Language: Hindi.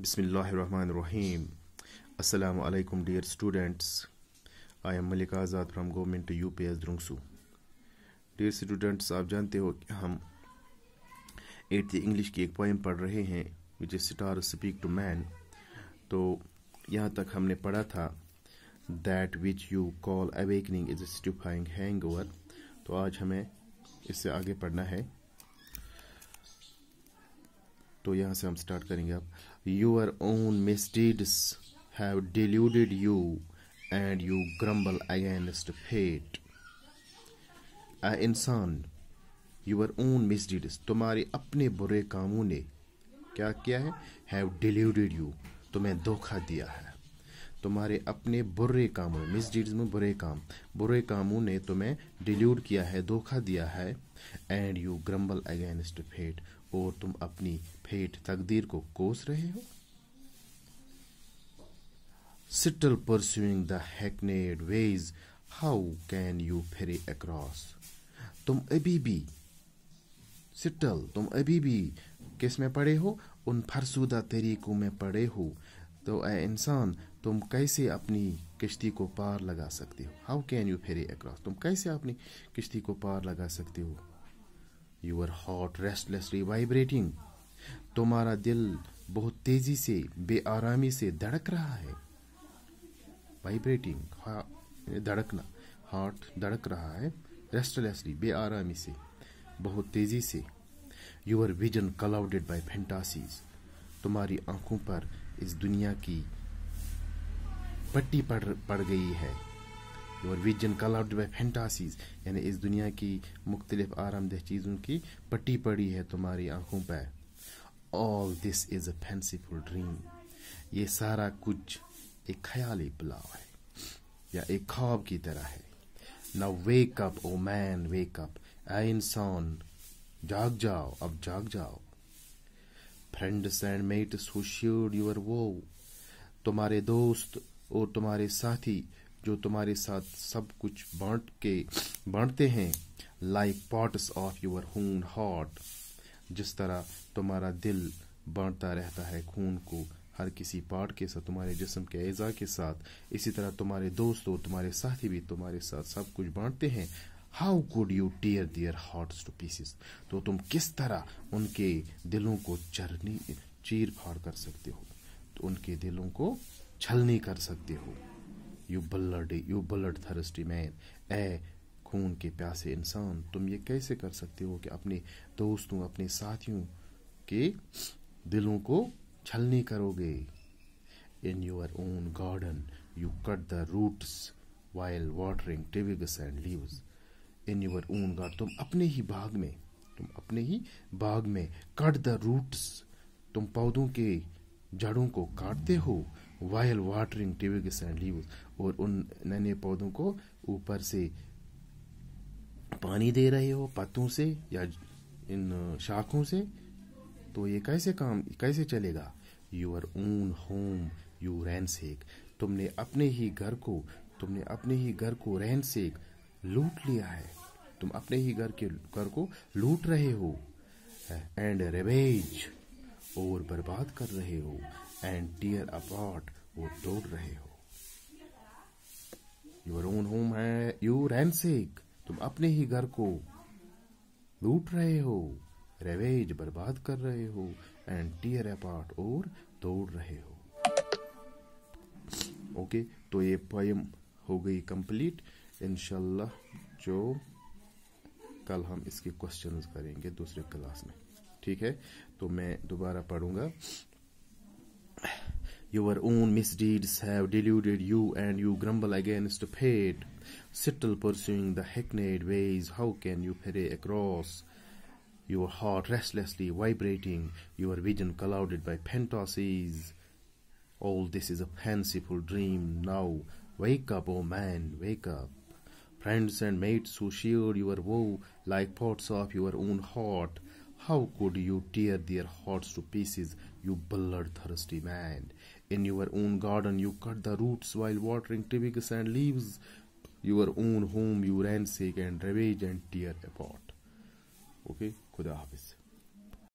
बिसमीम् अल्लाम dear students I am Malik Azad from government U P S Drangsu dear students आप जानते हो कि हम एट इंग्लिश की एक पोइम पढ़ रहे हैं which is star speak to man तो यहाँ तक हमने पढ़ा था that which you call awakening is stupefying hangover तो आज हमें इससे आगे पढ़ना है तो यहाँ से हम स्टार्ट करेंगे अब your own misdeeds have deluded you and you grumble against fate इंसान यूर ओन मिसडीड्स तुम्हारे अपने बुरे कामों ने क्या किया है हैव डिल्यूडेड यू तुम्हें धोखा दिया है तुम्हारे अपने बुरे कामों मिस डीड्स में बुरे काम बुरे कामों ने तुम्हें डिल्यूड किया है धोखा दिया है and you grumble against fate और तुम अपनी फेट तकदीर को कोस रहे हो still pursuing the hackneyed ways how can you ferry across तुम अभी भी सिटल तुम अभी भी किस में पड़े हो उन फरसूदा तरीकों में पड़े हो तो ए इंसान तुम कैसे अपनी किश्ती को पार लगा सकते हो how can you ferry across तुम कैसे अपनी किश्ती को पार लगा सकते हो यूर हार्ट रेस्टलेसली वाइब्रेटिंग तुम्हारा दिल बहुत तेजी से बेआरामी से धड़क रहा है वाइब्रेटिंग धड़कना हार्ट धड़क रहा है रेस्टलेसली बेआरामी से बहुत तेजी से your vision clouded by fantasies तुम्हारी आंखों पर इस दुनिया की पट्टी पड़ पड़ गई है your vision coloured by fantasies यानी इस दुनिया की मुख्तलिफ आरामदेह चीज़ों की पट्टी पड़ी है तुम्हारी आंखों पर all this is a fanciful dream ये सारा कुछ एक ख्याली पुलाव है या एक ख्वाब की तरह है now wake up o man wake up ए इंसान जाग जाओ अब जाग जाओ friends and mates who shared your वो तुम्हारे दोस्त और तुम्हारे साथी जो तुम्हारे साथ सब कुछ बांट के बांटते हैं like parts of your own heart जिस तरह तुम्हारा दिल बांटता रहता है खून को हर किसी पार्ट के साथ तुम्हारे जिसम के एजा के साथ इसी तरह तुम्हारे दोस्त और तुम्हारे साथी भी तुम्हारे साथ सब कुछ बांटते हैं how could you tear their hearts to pieces तो तुम किस तरह उनके दिलों को चरनी चीर फाड़ कर सकते हो तो उनके दिलों को छलनी कर सकते हो you bloody you bloodthirsty man ए खून के प्यासे इंसान तुम ये कैसे कर सकते हो कि अपने दोस्तों अपने साथियों के दिलों को छलनी करोगे in your own garden you cut the roots while watering twigs and leaves in your own garden तुम अपने ही बाग में तुम अपने ही बाग में कट द रूट्स तुम पौधों के जड़ों को काटते हो while watering tube and leaves और उन नए नए पौधों को ऊपर से पानी दे रहे हो पत्तों से या इन शाखों से तो ये कैसे काम कैसे चलेगा your own home you ransack तुमने अपने ही घर को तुमने अपने ही घर को रहन सेक लूट लिया है तुम अपने ही घर के घर को लूट रहे हो एंड रेवेज और बर्बाद कर रहे हो एंड डियर अपार्ट वो दौड़ रहे हो योर ओन होम है यू सेक तुम अपने ही घर को लूट रहे हो रेवेज बर्बाद कर रहे हो एंड टीयर अपार्ट और तोड़ रहे हो ओके okay, तो ये पोएम हो गई कंप्लीट इनशाला जो कल हम इसके क्वेश्चंस करेंगे दूसरे क्लास में ठीक है तो मैं दोबारा पढ़ूंगा Your own misdeeds have deluded you, and you grumble against fate. Still pursuing the hackneyed ways, how can you ferry across? Your heart restlessly vibrating, your vision clouded by fantasies. All this is a fanciful dream. Now, wake up, O oh man, wake up. Friends and mates who share your woe like parts of your own heart how could you tear their hearts to pieces, you bloodthirsty man? In your own garden you cut the roots while watering twigs and leaves. Your own home you ransack and ravage and tear apart. Okay, Khuda Hafiz.